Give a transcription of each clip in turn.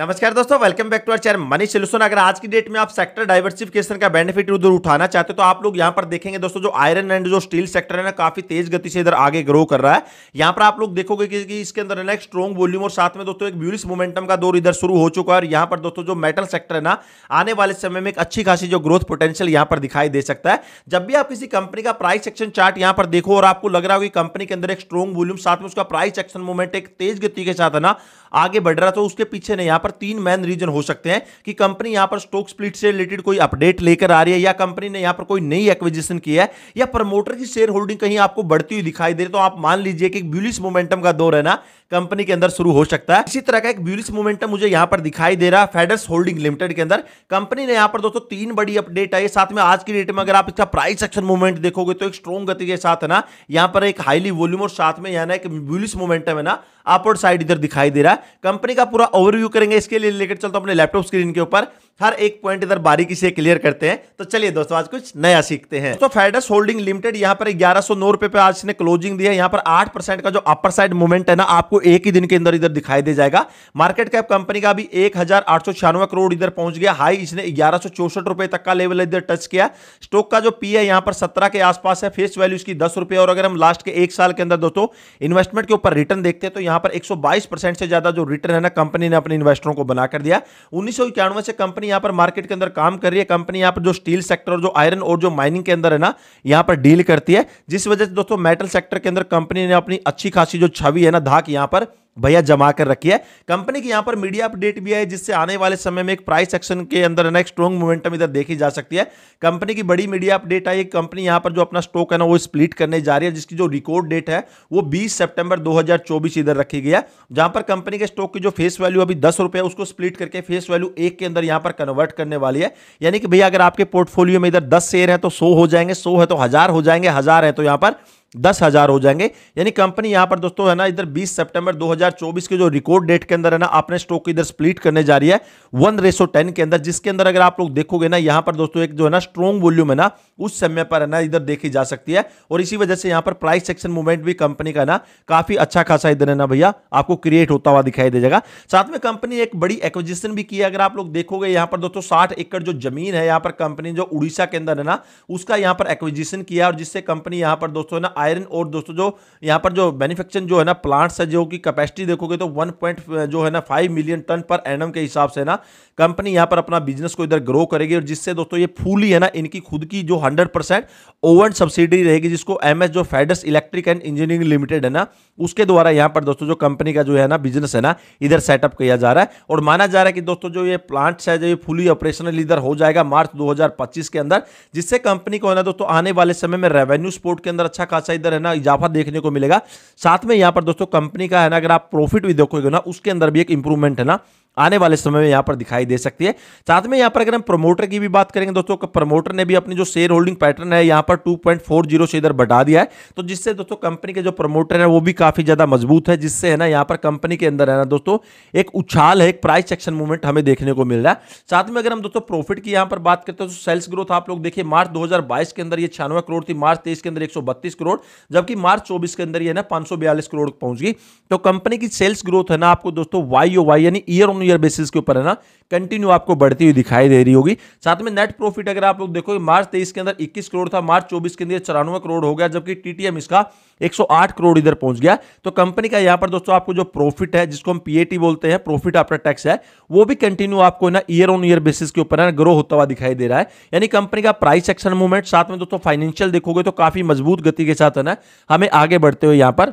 नमस्कार दोस्तों welcome back to our channel money solution अगर आज की डेट में आप सेक्टर डाइवर्सिफिकेशन का बेनिफिट उधर उठाना चाहते हो तो आप लोग यहां पर देखेंगे दोस्तों जो आयरन एंड जो स्टील सेक्टर है ना काफी तेज गति से इधर आगे ग्रो कर रहा है यहां पर आप लोग देखोगे कि, कि इसके अंदर ना एक स्ट्रॉन्ग वॉल्यूम और साथ में दोस्तों एक ब्यूरिस मोमेंटम का दौर इधर शुरू हो चुका है और यहां पर दोस्तों जो मेटल सेक्टर है ना आने वाले समय में एक अच्छी खासी जो ग्रोथ पोटेंशियल यहां पर दिखाई दे सकता है जब भी आप किसी कंपनी का प्राइस एक्शन चार्ट यहां पर देखो और आपको लग रहा होगी कि कंपनी के अंदर एक स्ट्रॉन्ग वॉल्यूम साथ में उसका प्राइस एक्शन मूवमेंट एक तेज गति के साथ है ना आगे बढ़ रहा तो उसके पीछे ना यहां पर तीन मेन रीजन हो सकते हैं कि कंपनी यहां पर स्टॉक स्प्लिट से रिलेटेड कोई अपडेट लेकर आ रही है या कंपनी ने यहां पर कोई नई एक्विजिशन किया है या प्रमोटर की शेयर होल्डिंग कहीं आपको बढ़ती हुई दिखाई दे तो आप मान लीजिए कि ब्यूलिस मोमेंटम का दौर है ना कंपनी के अंदर शुरू हो सकता है इसी तरह का एक ब्यूलिस मोमेंटम मुझे यहां पर दिखाई दे रहा है फेडर्स होल्डिंग लिमिटेड के अंदर कंपनी ने यहां पर दोस्तों तीन बड़ी अपडेट आई साथ में आज की डेट में अगर आप इसका प्राइस एक्शन मूवमेंट देखोगे तो एक स्ट्रॉन्ग गति के साथ है ना यहां पर एक हाईली वॉल्यूम और साथ में यहाँ एक ब्यूलिस मोमेंटम है ना अपर साइड इधर दिखाई दे रहा है कंपनी का पूरा ओवरव्यू करेंगे इसके लिए रिलेटेड चलता हूं अपने लैपटॉप स्क्रीन के ऊपर हर एक पॉइंट इधर बारीकी से क्लियर करते हैं तो चलिए दोस्तों आज कुछ नया सीखते हैं तो फेडस होल्डिंग लिमिटेड यहाँ पर ग्यारह सौ नौ रुपए पे आज ने क्लोजिंग दिया है यहाँ पर आठ परसेंट का जो अपर साइड मूवमेंट है ना आपको एक ही दिन के अंदर इधर दिखाई दे जाएगा मार्केट कैप कंपनी का भी एक करोड़ इधर पहुंच गया हाई इसने ग्यारह रुपए तक का लेवल इधर टच किया स्टॉक का जो पी है यहाँ पर सत्रह के आसपास है फेस वैल्यू इसकी दस रुपये और अगर हम लास्ट के एक साल के अंदर दोस्तों इन्वेस्टमेंट के ऊपर रिटर्न देखते तो यहाँ पर एक से ज्यादा जो रिटर्न है ना कंपनी ने अपने इन्वेस्टरों को बनाकर दिया उन्नीस से कंपनी कंपनी यहां पर मार्केट के अंदर काम कर रही है कंपनी यहां पर जो स्टील सेक्टर और जो आयरन और जो माइनिंग के अंदर है ना यहां पर डील करती है जिस वजह से दोस्तों मेटल सेक्टर के अंदर कंपनी ने अपनी अच्छी खासी जो छवि है ना धाक यहां पर भैया जमा कर रखी है कंपनी की यहां पर मीडिया अपडेट भी है जिससे आने वाले समय में एक प्राइस एक्शन के अंदर ना एक स्ट्रॉन्ग मोमेंटम इधर देखी जा सकती है कंपनी की बड़ी मीडिया अपडेट आई कंपनी यहां पर जो अपना स्टॉक है ना वो स्प्लिट करने जा रही है जिसकी जो रिकॉर्ड डेट है वो 20 सितंबर 2024 इधर रखी गई है जहां पर कंपनी के स्टॉक की जो फेस वैल्यू अभी दस रुपये उसको स्प्लिट करके फेस वैल्यू एक के अंदर यहाँ पर कन्वर्ट करने वाली है यानी कि भैया अगर आपके पोर्टफोलियो में इधर दस शेयर है तो सौ हो जाएंगे सौ है तो हजार हो जाएंगे हजार है तो यहाँ पर दस हज़ार हो जाएंगे यानी कंपनी यहां पर दोस्तों है ना इधर 20 सितंबर 2024 के जो रिकॉर्ड डेट के अंदर है ना आपने स्टॉक को इधर स्प्लिट करने जा रही है वन रेसो टेन के अंदर जिसके अंदर अगर आप लोग देखोगे ना यहां पर दोस्तों एक जो है ना स्ट्रॉन्ग वॉल्यूम है ना उस समय पर है ना इधर देखी जा सकती है और इसी वजह से यहां पर प्राइस सेक्शन मूवमेंट भी कंपनी का ना काफ़ी अच्छा खासा इधर है ना भैया आपको क्रिएट होता हुआ दिखाई दे जाएगा साथ में कंपनी एक बड़ी एक्विजिशन भी की है अगर आप लोग देखोगे यहां पर दोस्तों साठ एकड़ जो जमीन है यहां पर कंपनी जो उड़ीसा के अंदर है ना उसका यहां पर एक्विजिशन किया और जिससे कंपनी यहां पर दोस्तों ना आयरन और दोस्तों जो यहाँ पर जो मैन्युफैक्चरिंग जो है ना प्लांट्स है जो की कैपेसिटी देखोगे तो वन पॉइंट जो है ना five million ton per annum के हिसाब से ना कंपनी यहाँ पर अपना बिजनेस को इधर ग्रो करेगी और जिससे दोस्तों ये फूली है ना इनकी खुद की जो हंड्रेड परसेंट ओवन सब्सिडी रहेगी जिसको एम जो फेडस इलेक्ट्रिक एंड इंजीनियरिंग लिमिटेड है ना उसके द्वारा यहाँ पर दोस्तों जो कंपनी का जो है ना बिजनेस है ना इधर सेटअप किया जा रहा है और माना जा रहा है कि दोस्तों जो ये प्लांट्स है जो ये फुली ऑपरेशनल इधर हो जाएगा मार्च 2025 के अंदर जिससे कंपनी को है ना दोस्तों आने वाले समय में रेवेन्यू स्पोर्ट के अंदर अच्छा खास अच्छा इधर है ना इजाफा देखने को मिलेगा साथ में यहाँ पर दोस्तों कंपनी का है ना अगर आप प्रॉफिट भी देखोगे ना उसके अंदर भी एक इंप्रूवमेंट है ना आने वाले समय में यहां पर दिखाई दे सकती है साथ में यहां पर अगर हम प्रमोटर की भी बात करेंगे दोस्तों प्रमोटर तो ने भी अपनी जो शेयर होल्डिंग पैटर्न है यहां पर 2.40 से इधर बढ़ा दिया है तो जिससे दोस्तों कंपनी के जो प्रमोटर है वो भी काफी ज्यादा मजबूत है जिससे है ना यहां पर कंपनी के अंदर है ना दोस्तों एक उछाल है एक प्राइस सेक्शन मूवमेंट हमें देखने को मिल रहा है साथ में अगर हम दोस्तों प्रॉफिट की यहां पर बात करते हैं तो सेल्स ग्रोथ आप लोग देखिए मार्च दो के अंदर यह छियानवे करोड़ थी मार्च तेईस के अंदर एक करोड़ जबकि मार्च चौबीस के अंदर यह ना पांच करोड़ पहुंच गई तो कंपनी की सेल्स ग्रोथ है ना आपको दोस्तों वाई ओ वाई यानी ईयर ऑन ईयर बेसिस के ऊपर है ना कंटिन्यू आपको बढ़ती हुई दिखाई दे रही होगी साथ में नेट प्रॉफिट अगर आप लोग देखो मार्च तेईस के अंदर इक्कीस करोड़ था मार्च चौबीस के अंदर चौरानवे करोड़ हो गया जबकि टीटीएम इसका 108 करोड़ इधर पहुंच गया तो कंपनी का यहां पर दोस्तों आपको जो प्रॉफिट है जिसको हम पीएटी बोलते हैं प्रॉफिट आफ्टर टैक्स है वो भी कंटिन्यू आपको ना ईयर ऑन ईयर बेसिस के ऊपर ग्रो होता हुआ दिखाई दे रहा है यानी कंपनी का प्राइस एक्शन मूवमेंट साथ में दोस्तों फाइनेंशियल देखोगे तो काफी मजबूत गति के साथ है ना हमें आगे बढ़ते हुए यहां पर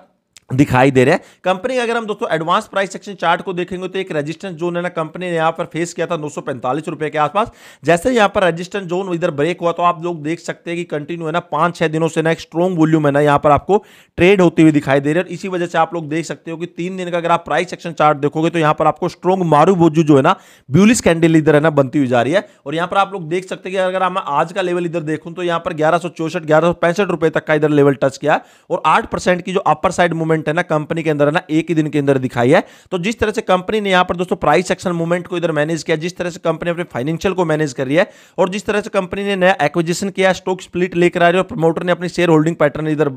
दिखाई दे रहे हैं कंपनी अगर हम दोस्तों एडवांस प्राइस सेक्शन चार्ट को देखेंगे तो एक रेजिस्टेंस जोन है ना कंपनी ने यहाँ पर फेस किया था नौ रुपए के आसपास जैसे यहाँ पर रेजिस्टेंस जोन इधर ब्रेक हुआ तो आप लोग देख सकते हैं कि कंटिन्यू है ना पांच छह दिनों से ना एक स्ट्रॉन्ग वॉल्यूम है ना यहाँ पर आपको ट्रेड होती हुई दिखाई दे रही है इसी वजह से आप लोग देख सकते हो कि तीन दिन का अगर आप प्राइस सेक्शन चार्ट देखोगे तो यहाँ पर आपको स्ट्रॉन्ग मारू बोजू जो है ना ब्यूलिस कैंडल इधर है ना बनती हुई जा रही है और यहाँ पर आप लोग देख सकते हैं कि अगर हम आज का लेवल इधर देखूँ तो यहाँ पर ग्यारह सौ रुपए तक का इधर लेवल टच किया और आठ की जो अपर साइड मूवमेंट मूवमेंट है ना कंपनी के अंदर ना एक ही दिन के अंदर दिखाई है तो जिस तरह से कंपनी ने यहां पर दोस्तों प्राइस एक्शन मूवमेंट को इधर मैनेज किया जिस तरह से कंपनी अपने फाइनेंशियल को मैनेज कर रही है और जिस तरह से कंपनी ने नया एक्विजिशन किया स्टॉक स्प्लिट लेकर आ रही है प्रमोटर ने अपनी शेयर होल्डिंग पैटर्न इधर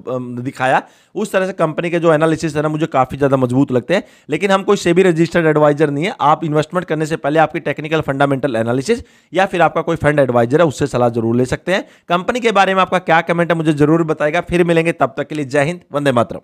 दिखाया उस तरह से कंपनी के जो एनालिसिस है ना मुझे काफी ज्यादा मजबूत लगते हैं लेकिन हम कोई सेबी रजिस्टर्ड एडवाइजर नहीं है आप इन्वेस्टमेंट करने से पहले आपकी टेक्निकल फंडामेंटल एनालिसिस या फिर आपका कोई फंड एडवाइजर है उससे सलाह जरूर ले सकते हैं कंपनी के बारे में आपका क्या कमेंट है मुझे जरूर बताएगा फिर मिलेंगे तब तक के लिए जय हिंद वंदे मातरम